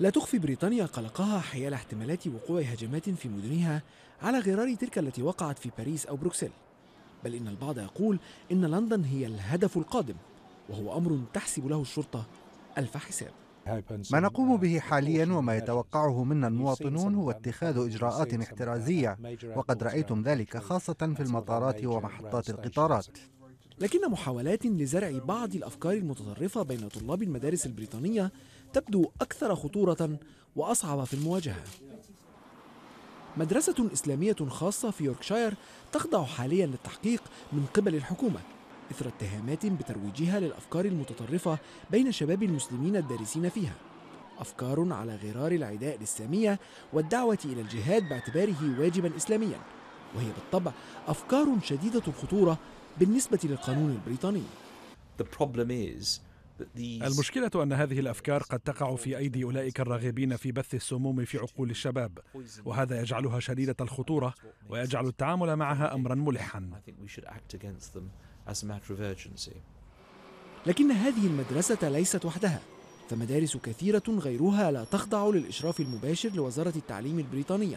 لا تخفي بريطانيا قلقها حيال احتمالات وقوع هجمات في مدنها على غرار تلك التي وقعت في باريس أو بروكسل بل إن البعض يقول إن لندن هي الهدف القادم وهو أمر تحسب له الشرطة ألف حساب ما نقوم به حاليا وما يتوقعه منا المواطنون هو اتخاذ إجراءات احترازية وقد رأيتم ذلك خاصة في المطارات ومحطات القطارات لكن محاولات لزرع بعض الأفكار المتطرفة بين طلاب المدارس البريطانية تبدو أكثر خطورة وأصعب في المواجهة مدرسة إسلامية خاصة في يوركشاير تخضع حاليا للتحقيق من قبل الحكومة إثر اتهامات بترويجها للأفكار المتطرفة بين شباب المسلمين الدارسين فيها أفكار على غرار العداء للسامية والدعوة إلى الجهاد باعتباره واجبا إسلاميا وهي بالطبع أفكار شديدة الخطورة بالنسبة للقانون البريطاني المشكلة أن هذه الأفكار قد تقع في أيدي أولئك الراغبين في بث السموم في عقول الشباب وهذا يجعلها شديدة الخطورة ويجعل التعامل معها أمرا ملحا لكن هذه المدرسة ليست وحدها فمدارس كثيرة غيرها لا تخضع للإشراف المباشر لوزارة التعليم البريطانية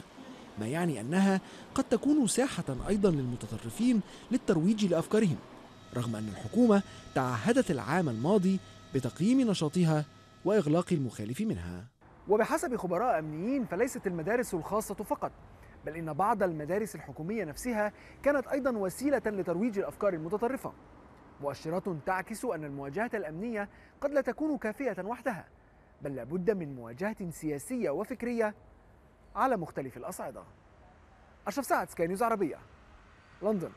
ما يعني أنها قد تكون ساحة أيضا للمتطرفين للترويج لأفكارهم رغم أن الحكومة تعهدت العام الماضي بتقييم نشاطها وإغلاق المخالف منها وبحسب خبراء أمنيين فليست المدارس الخاصة فقط بل إن بعض المدارس الحكومية نفسها كانت أيضا وسيلة لترويج الأفكار المتطرفة مؤشرات تعكس أن المواجهة الأمنية قد لا تكون كافية وحدها بل لابد من مواجهة سياسية وفكرية على مختلف الأصعدة أشرف سعد سكاي نيوز عربية لندن